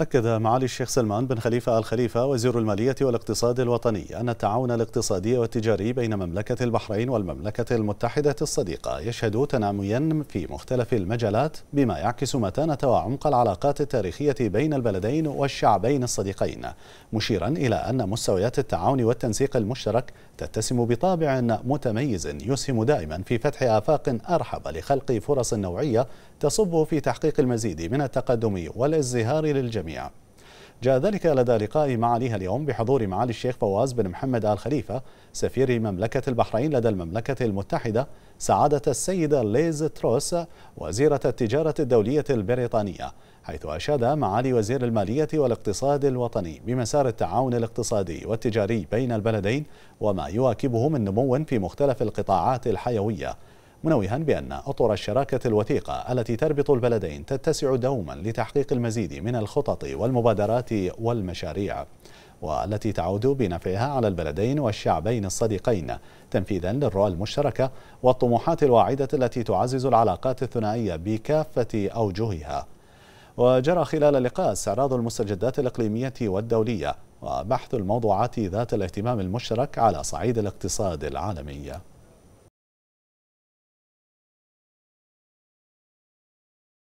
أكد معالي الشيخ سلمان بن خليفة الخليفة وزير المالية والاقتصاد الوطني أن التعاون الاقتصادي والتجاري بين مملكة البحرين والمملكة المتحدة الصديقة يشهد تناميا في مختلف المجالات بما يعكس متانة وعمق العلاقات التاريخية بين البلدين والشعبين الصديقين مشيرا إلى أن مستويات التعاون والتنسيق المشترك تتسم بطابع متميز يسهم دائما في فتح آفاق أرحب لخلق فرص نوعية تصب في تحقيق المزيد من التقدم والازدهار للجميع الجميع جاء ذلك لدى لقاء معاليها اليوم بحضور معالي الشيخ فواز بن محمد آل خليفة سفير مملكة البحرين لدى المملكة المتحدة سعادة السيدة ليز تروس وزيرة التجارة الدولية البريطانية حيث أشاد معالي وزير المالية والاقتصاد الوطني بمسار التعاون الاقتصادي والتجاري بين البلدين وما يواكبه من نمو في مختلف القطاعات الحيوية منوها بأن أطر الشراكة الوثيقة التي تربط البلدين تتسع دوما لتحقيق المزيد من الخطط والمبادرات والمشاريع والتي تعود بنفعها على البلدين والشعبين الصديقين تنفيذا للرؤى المشتركة والطموحات الواعدة التي تعزز العلاقات الثنائية بكافة أوجهها وجرى خلال اللقاء استعراض المستجدات الإقليمية والدولية وبحث الموضوعات ذات الاهتمام المشترك على صعيد الاقتصاد العالمي